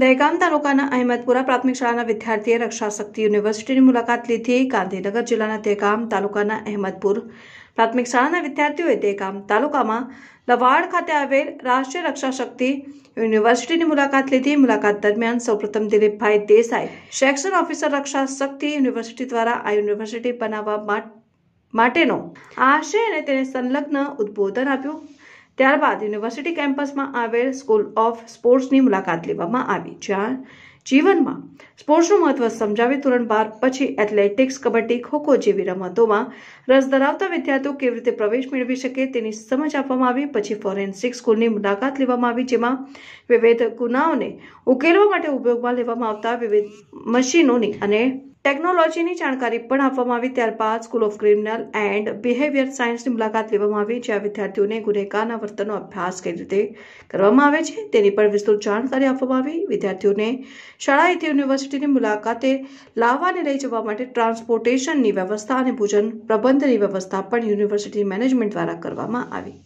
દહેગામ તાલુકાના અહેમદપુરા પ્રાથમિક શાળાના વિદ્યાર્થીએ રક્ષાશક્તિ યુનિવર્સિટીની મુલાકાત લીધી ગાંધીનગર જિલ્લાના દહેગામ તાલુકાના અહેમદપુર પ્રાથમિક શાળાના વિદ્યાર્થીઓએ દહેગામ તાલુકામાં લવાડ ખાતે આવેલ રાષ્ટ્રીય રક્ષાશક્તિ યુનિવર્સિટીની મુલાકાત લીધી મુલાકાત દરમિયાન સૌપ્રથમ Dilipbhai Desai section officer Raksha Shakti university દ્વારા આ યુનિવર્સિટી બનાવવા માટેનો આશય અને તેને સંલગ્ન ઉદબોધન આપ્યું ત્યારબાદ યુનિવર્સિટી કેમ્પસમાં આવેલ સ્કૂલ ઓફ સ્પોર્ટ્સની મુલાકાત લેવામાં આવી જ્યાં જીવનમાં સ્પોર્ટ્સનું મહત્વ સમજાવી ધોરણ બાર પછી એથ્લેટિક્સ કબડ્ડી ખોખો જેવી રમતોમાં રસ ધરાવતા વિદ્યાર્થીઓ કેવી રીતે પ્રવેશ મેળવી શકે તેની સમજ આપવામાં આવી પછી ફોરેન્સિક સ્કૂલની મુલાકાત લેવામાં આવી જેમાં વિવિધ ગુનાઓને ઉકેલવા માટે ઉપયોગમાં લેવામાં આવતા વિવિધ મશીનોની અને ટેકનોલોજીની જાણકારી પણ આપવામાં આવી ત્યારબાદ school of criminal and behaviour સાયન્સની મુલાકાત લેવામાં આવી જ્યાં વિદ્યાર્થીઓને ગુનેગારના વર્તનનો અભ્યાસ કઈ રીતે કરવામાં આવે છે તેની પણ વિસ્તૃત જાણકારી આપવામાં આવી વિદ્યાર્થીઓને શાળાએથી યુનિવર્સિટીની મુલાકાતે લાવવાને લઈ જવા માટે ટ્રાન્સપોર્ટેશનની વ્યવસ્થા અને ભોજન પ્રબંધની વ્યવસ્થા પણ યુનિવર્સિટી મેનેજમેન્ટ દ્વારા કરવામાં આવી